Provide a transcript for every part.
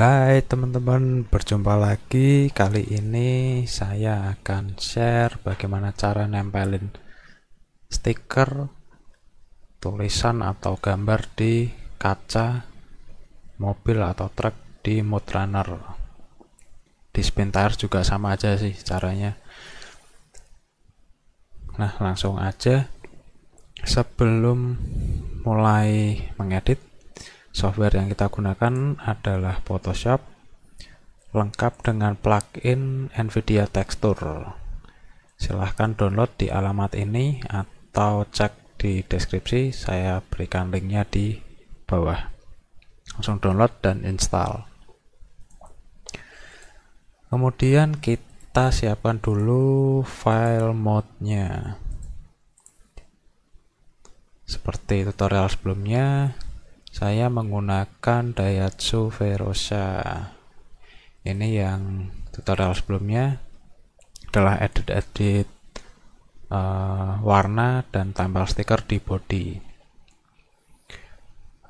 Hai teman-teman, berjumpa lagi. Kali ini saya akan share bagaimana cara nempelin stiker, tulisan atau gambar di kaca mobil atau truk di mode runner. Di spin tire juga sama aja sih caranya. Nah, langsung aja sebelum mulai mengedit software yang kita gunakan adalah Photoshop lengkap dengan plugin NVIDIA Texture silahkan download di alamat ini atau cek di deskripsi saya berikan linknya di bawah langsung download dan install kemudian kita siapkan dulu file modnya seperti tutorial sebelumnya saya menggunakan Daihatsu Verosa ini yang tutorial sebelumnya adalah edit-edit uh, warna dan tambal stiker di body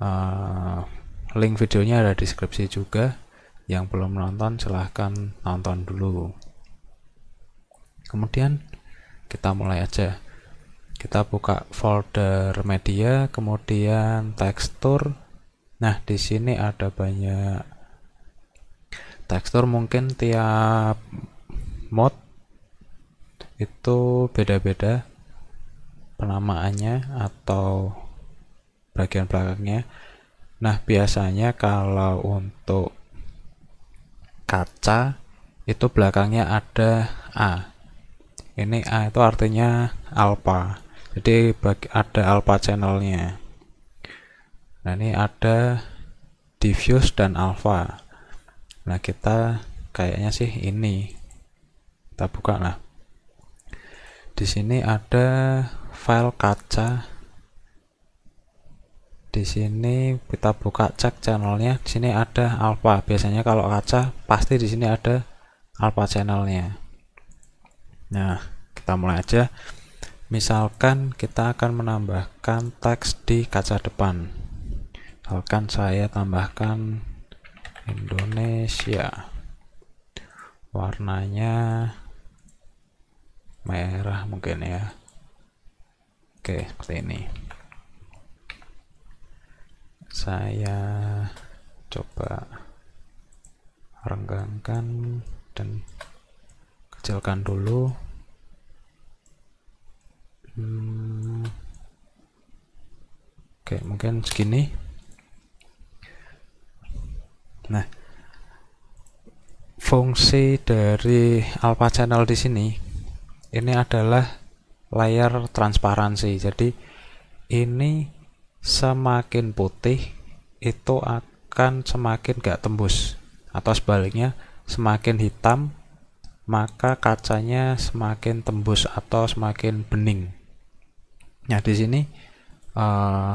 uh, link videonya ada di deskripsi juga yang belum nonton silahkan nonton dulu kemudian kita mulai aja kita buka folder media kemudian tekstur nah di sini ada banyak tekstur mungkin tiap mod itu beda-beda penamaannya atau bagian belakangnya nah biasanya kalau untuk kaca itu belakangnya ada A ini A itu artinya alpha jadi bagi ada alpha channelnya nah ini ada diffuse dan alpha nah kita kayaknya sih ini kita buka lah di sini ada file kaca di sini kita buka cek channelnya di sini ada alpha biasanya kalau kaca pasti di sini ada alpha channelnya nah kita mulai aja Misalkan kita akan menambahkan teks di kaca depan. Misalkan saya tambahkan Indonesia. Warnanya merah mungkin ya. Oke, seperti ini. Saya coba renggangkan dan kecilkan dulu Oke, hmm. oke mungkin segini nah fungsi dari alpha channel di sini ini adalah layar transparansi jadi ini semakin putih itu akan semakin gak tembus atau sebaliknya semakin hitam maka kacanya semakin tembus atau semakin bening Nah, di sini uh,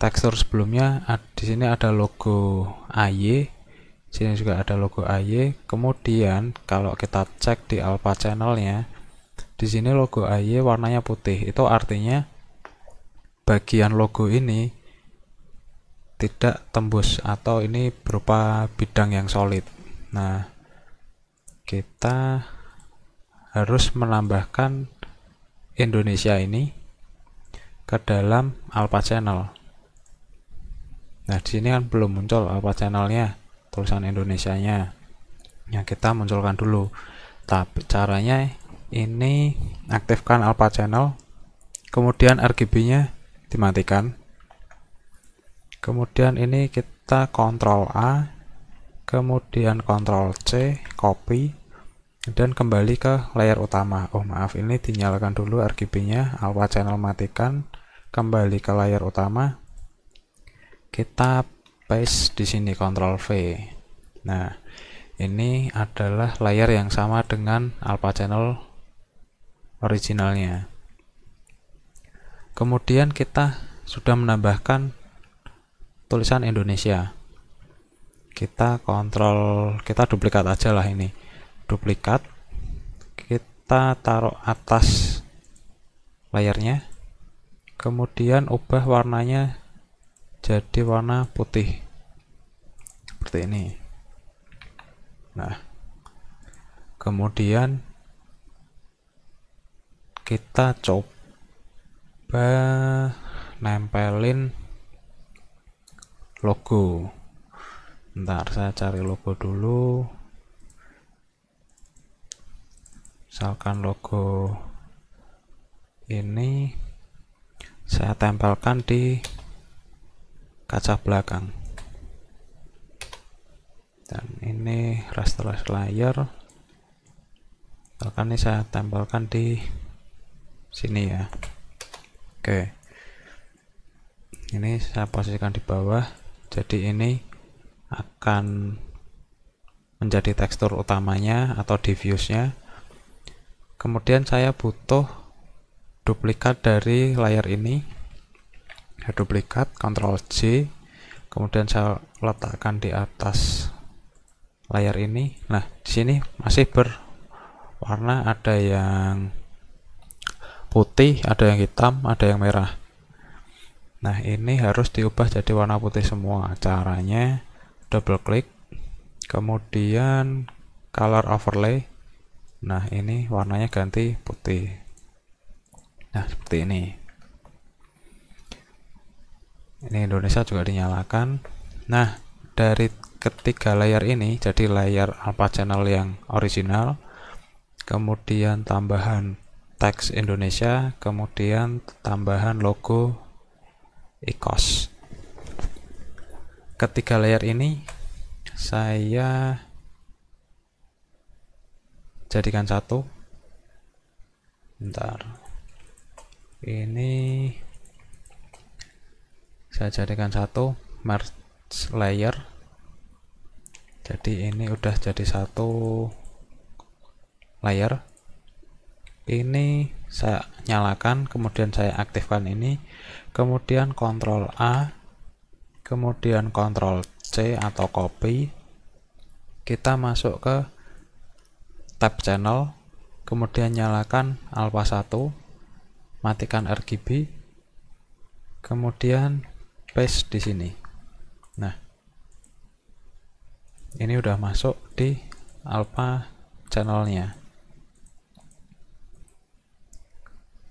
tekstur sebelumnya di sini ada logo AY, sini juga ada logo AY. Kemudian kalau kita cek di alpha channelnya, di sini logo AY warnanya putih. Itu artinya bagian logo ini tidak tembus atau ini berupa bidang yang solid. Nah, kita harus menambahkan Indonesia ini ke dalam alpha channel. Nah, di sini kan belum muncul alpha channelnya, tulisan Indonesia nya, Yang kita munculkan dulu. Tapi caranya ini aktifkan alpha channel, kemudian RGB-nya dimatikan. Kemudian ini kita kontrol A, kemudian kontrol C, copy, dan kembali ke layar utama oh maaf ini dinyalakan dulu RGB nya alpha channel matikan kembali ke layar utama kita paste di sini Ctrl V nah ini adalah layar yang sama dengan alpha channel originalnya kemudian kita sudah menambahkan tulisan Indonesia kita kontrol kita duplikat aja lah ini duplikat kita taruh atas layarnya kemudian ubah warnanya jadi warna putih seperti ini nah kemudian kita coba nempelin logo ntar saya cari logo dulu misalkan logo ini saya tempelkan di kaca belakang dan ini raster layer misalkan ini saya tempelkan di sini ya oke ini saya posisikan di bawah jadi ini akan menjadi tekstur utamanya atau diffuse nya kemudian saya butuh duplikat dari layar ini ya duplikat Ctrl J kemudian saya letakkan di atas layar ini nah di sini masih berwarna ada yang putih ada yang hitam ada yang merah nah ini harus diubah jadi warna putih semua caranya double klik kemudian color overlay nah ini warnanya ganti putih nah seperti ini ini Indonesia juga dinyalakan nah dari ketiga layar ini jadi layar apa channel yang original kemudian tambahan teks Indonesia kemudian tambahan logo ikos ketiga layar ini saya jadikan satu ntar ini saya jadikan satu merge layer jadi ini udah jadi satu layer ini saya nyalakan kemudian saya aktifkan ini kemudian ctrl A kemudian ctrl C atau copy kita masuk ke tab channel, kemudian nyalakan alpha 1, matikan RGB, kemudian paste di sini. Nah, ini udah masuk di alpha channelnya.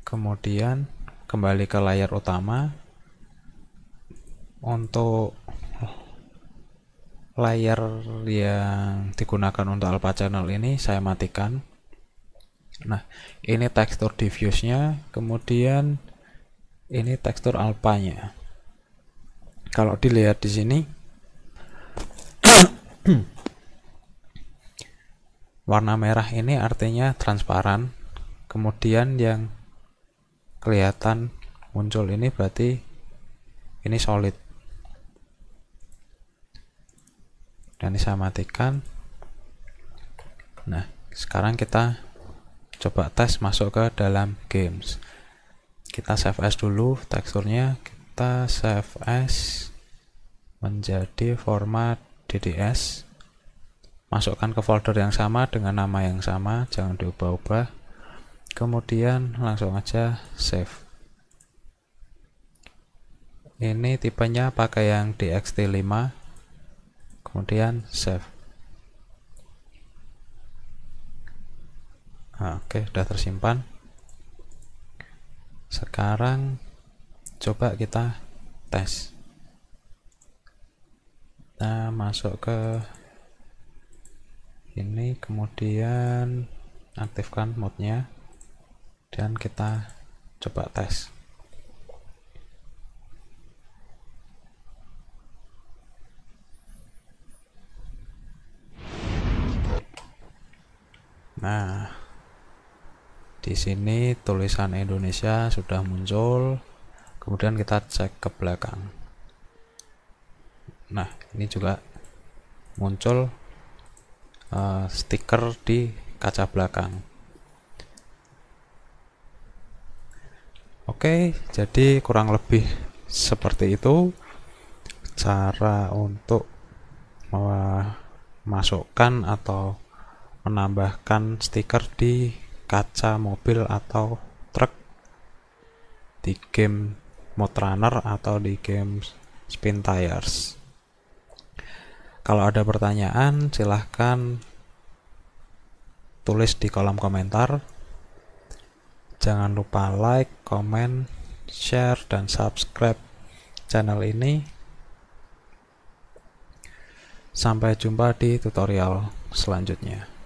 Kemudian kembali ke layar utama untuk layar yang digunakan untuk alpha channel ini saya matikan nah ini tekstur diffuse nya kemudian ini tekstur alpanya kalau dilihat di sini warna merah ini artinya transparan kemudian yang kelihatan muncul ini berarti ini solid dan saya matikan nah sekarang kita coba tes masuk ke dalam games kita save as dulu teksturnya kita save as menjadi format DDS masukkan ke folder yang sama dengan nama yang sama jangan diubah-ubah kemudian langsung aja save ini tipenya pakai yang DXT5 kemudian save nah, oke sudah tersimpan sekarang coba kita tes kita masuk ke ini kemudian aktifkan modnya dan kita coba tes Nah, di sini tulisan Indonesia sudah muncul. Kemudian kita cek ke belakang. Nah, ini juga muncul uh, stiker di kaca belakang. Oke, jadi kurang lebih seperti itu cara untuk memasukkan atau menambahkan stiker di kaca mobil atau truk di game mode runner atau di game spin tires kalau ada pertanyaan silahkan tulis di kolom komentar jangan lupa like, comment, share, dan subscribe channel ini sampai jumpa di tutorial selanjutnya